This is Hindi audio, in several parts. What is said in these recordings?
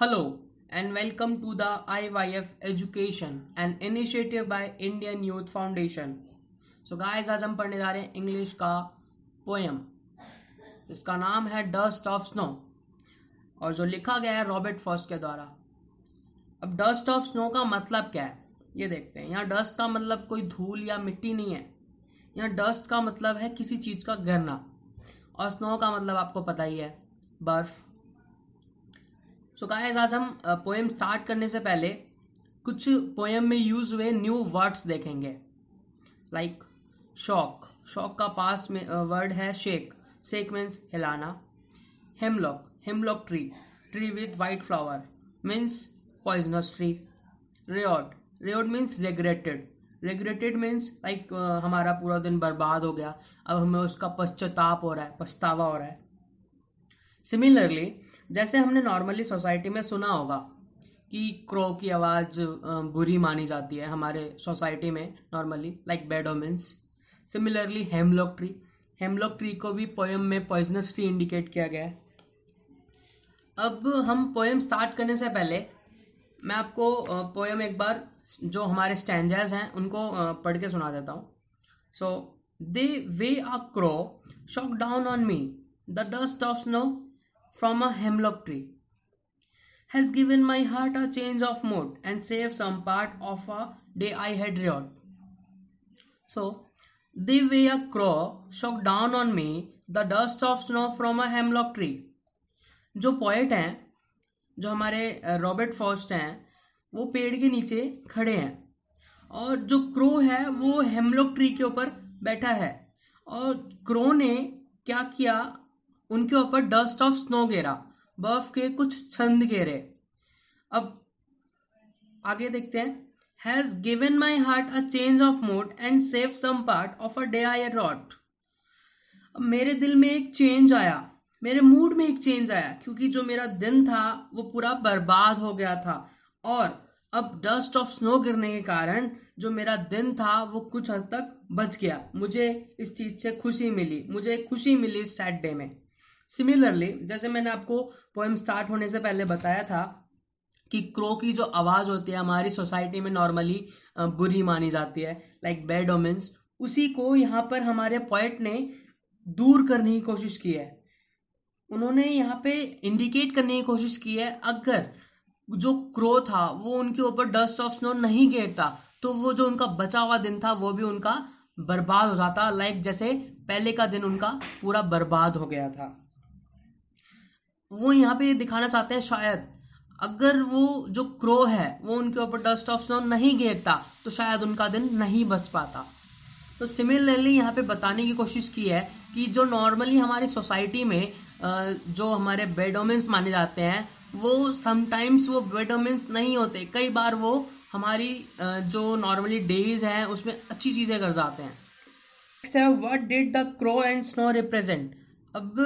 Hello and welcome to the IYF Education, an initiative by Indian Youth Foundation. So guys, आज हम पढ़ने जा रहे हैं इंग्लिश का पोएम इसका नाम है डस्ट ऑफ स्नो और जो लिखा गया है रॉबर्ट फर्स्ट के द्वारा अब डस्ट ऑफ स्नो का मतलब क्या है ये देखते हैं यहाँ डस्ट का मतलब कोई धूल या मिट्टी नहीं है यहाँ डस्ट का मतलब है किसी चीज़ का गिरना और स्नो का मतलब आपको पता ही है बर्फ़ सो so गाइस आज हम पोएम स्टार्ट करने से पहले कुछ पोएम में यूज हुए न्यू वर्ड्स देखेंगे लाइक शॉक शॉक का पास में वर्ड है शेक शेक मीन्स हिलाना hemlock hemlock tree tree with white flower means poisonous tree rued rued means regretted regretted means like हमारा पूरा दिन बर्बाद हो गया अब हमें उसका पश्चाताप हो रहा है पछतावा हो रहा है सिमिलरली जैसे हमने नॉर्मली सोसाइटी में सुना होगा कि क्रो की आवाज़ बुरी मानी जाती है हमारे सोसाइटी में नॉर्मली लाइक बेडोमेंस similarly hemlock tree hemlock tree को भी पोएम में पॉइजनस ट्री इंडिकेट किया गया है अब हम पोएम स्टार्ट करने से पहले मैं आपको पोएम एक बार जो हमारे स्टैंडर्स हैं उनको पढ़ के सुना देता हूँ so the way a crow shook down on me the dust of snow from a hemlock tree has given my heart a change of mood and saved some part of a day I had wrought. So, the way a crow shook down on me the dust of snow from a hemlock tree. जो पोएट हैं जो हमारे रॉबर्ट फॉस्ट हैं वो पेड़ के नीचे खड़े हैं और जो क्रो है वो हेमलॉक ट्री के ऊपर बैठा है और क्रो ने क्या किया उनके ऊपर डस्ट ऑफ स्नो गिरा बर्फ के कुछ छंद गिरे अब आगे देखते हैं has given my heart a change of mood and saved some part of a day I rued मेरे दिल में एक चेंज आया मेरे मूड में एक चेंज आया क्योंकि जो मेरा दिन था वो पूरा बर्बाद हो गया था और अब डस्ट ऑफ स्नो गिरने के कारण जो मेरा दिन था वो कुछ हद तक बच गया मुझे इस चीज़ से खुशी मिली मुझे खुशी मिली इस सैटरडे में सिमिलरली जैसे मैंने आपको पोएम स्टार्ट होने से पहले बताया था कि क्रो की जो आवाज़ होती है हमारी सोसाइटी में नॉर्मली बुरी मानी जाती है लाइक बेड ओमेंस उसी को यहाँ पर हमारे पोइट ने दूर करने की कोशिश की है उन्होंने यहाँ पे इंडिकेट करने की कोशिश की है अगर जो क्रो था वो उनके ऊपर डस्ट ऑफ स्नो नहीं गिरता तो वो जो उनका बचा हुआ दिन था वो भी उनका बर्बाद हो जाता लाइक जैसे पहले का दिन उनका पूरा बर्बाद हो गया था वो यहाँ पे दिखाना चाहते हैं शायद अगर वो जो क्रो है वो उनके ऊपर डस्ट ऑफ स्नो नहीं गिरता तो शायद उनका दिन नहीं बच पाता तो सिमिलरली यहाँ पे बताने की कोशिश की है कि जो नॉर्मली हमारी सोसाइटी में जो हमारे बेडोमेंस माने जाते हैं वो समटाइम्स वो बेडोमेंस नहीं होते कई बार वो हमारी जो नॉर्मली डेज हैं उसमें अच्छी चीज़ें कर जाते हैं नेक्स्ट है did the crow and snow represent अब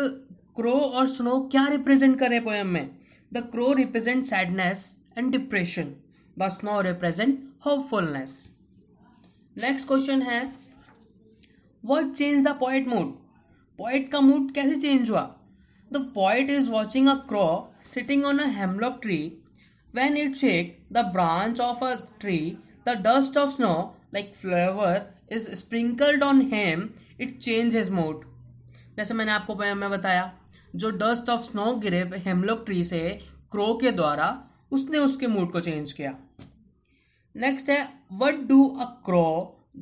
क्रो और स्नो क्या रिप्रेजेंट करें पोएम में the crow represent sadness and depression the snow represent hopefulness next question है what change the poet mood poet का मूड कैसे चेंज हुआ the poet is watching a crow sitting on a hemlock tree when it shake the branch of a tree the dust of snow like flour is sprinkled on him it change his mood जैसे मैंने आपको में बताया जो डस्ट ऑफ स्नो गिरे हेमलॉक ट्री से क्रो के द्वारा उसने उसके मूड को चेंज किया नेक्स्ट है what do a crow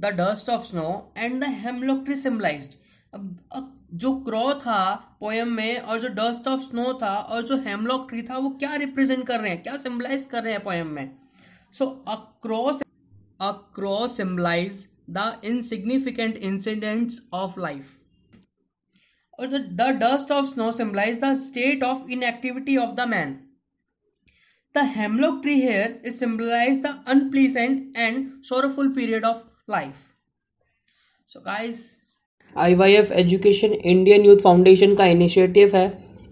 the dust of snow and the hemlock tree symbolize अब जो क्रो था पोएम में और जो डस्ट ऑफ स्नो था और जो हेमलॉक ट्री था वो क्या रिप्रेजेंट कर रहे हैं क्या सिम्बलाइज कर रहे हैं पोएम में so a crow a crow symbolize the insignificant incidents of life और the dust of snow symbolize the state of inactivity of the man the hemlock tree here is symbolize the unpleasant and sorrowful period of life so Y F education Indian Youth Foundation का इनिशिएटिव है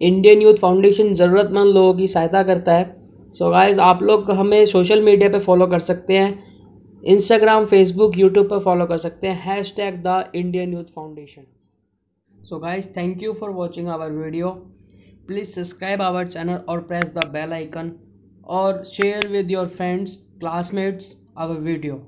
इंडियन यूथ फाउंडेशन जरूरतमंद लोगों की सहायता करता है सो so गाइस आप लोग हमें सोशल मीडिया पर फॉलो कर सकते हैं इंस्टाग्राम फेसबुक यूट्यूब पर फॉलो कर सकते हैं hashtag the Indian Youth Foundation so guys thank you for watching our video please subscribe our channel or press the bell icon or share with your friends classmates our video